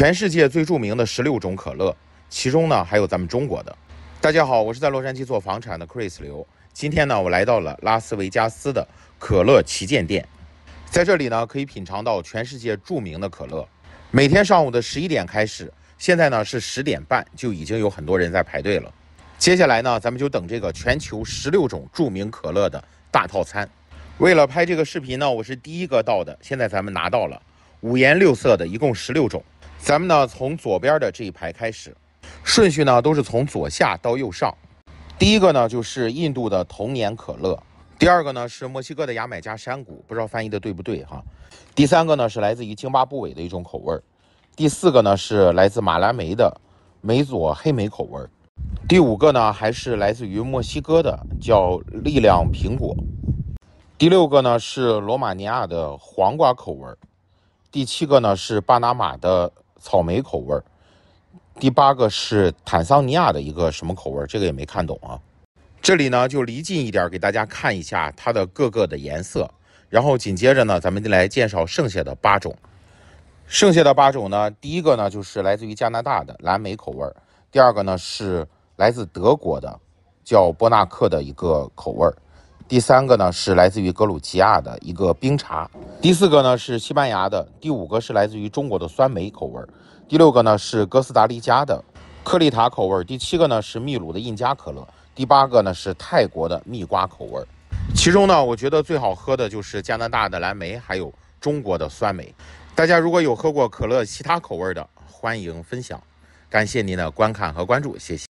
全世界最著名的十六种可乐，其中呢还有咱们中国的。大家好，我是在洛杉矶做房产的 Chris 刘。今天呢，我来到了拉斯维加斯的可乐旗舰店，在这里呢可以品尝到全世界著名的可乐。每天上午的十一点开始，现在呢是十点半，就已经有很多人在排队了。接下来呢，咱们就等这个全球十六种著名可乐的大套餐。为了拍这个视频呢，我是第一个到的。现在咱们拿到了五颜六色的，一共十六种。咱们呢，从左边的这一排开始，顺序呢都是从左下到右上。第一个呢就是印度的童年可乐，第二个呢是墨西哥的牙买加山谷，不知道翻译的对不对哈。第三个呢是来自于津巴布韦的一种口味儿，第四个呢是来自马兰梅的梅佐黑莓口味儿，第五个呢还是来自于墨西哥的叫力量苹果，第六个呢是罗马尼亚的黄瓜口味儿，第七个呢是巴拿马的。草莓口味儿，第八个是坦桑尼亚的一个什么口味儿？这个也没看懂啊。这里呢就离近一点，给大家看一下它的各个的颜色。然后紧接着呢，咱们来介绍剩下的八种。剩下的八种呢，第一个呢就是来自于加拿大的蓝莓口味儿，第二个呢是来自德国的叫波纳克的一个口味儿，第三个呢是来自于格鲁吉亚的一个冰茶。第四个呢是西班牙的，第五个是来自于中国的酸梅口味儿，第六个呢是哥斯达黎加的克利塔口味儿，第七个呢是秘鲁的印加可乐，第八个呢是泰国的蜜瓜口味儿。其中呢，我觉得最好喝的就是加拿大的蓝莓，还有中国的酸梅。大家如果有喝过可乐其他口味的，欢迎分享。感谢您的观看和关注，谢谢。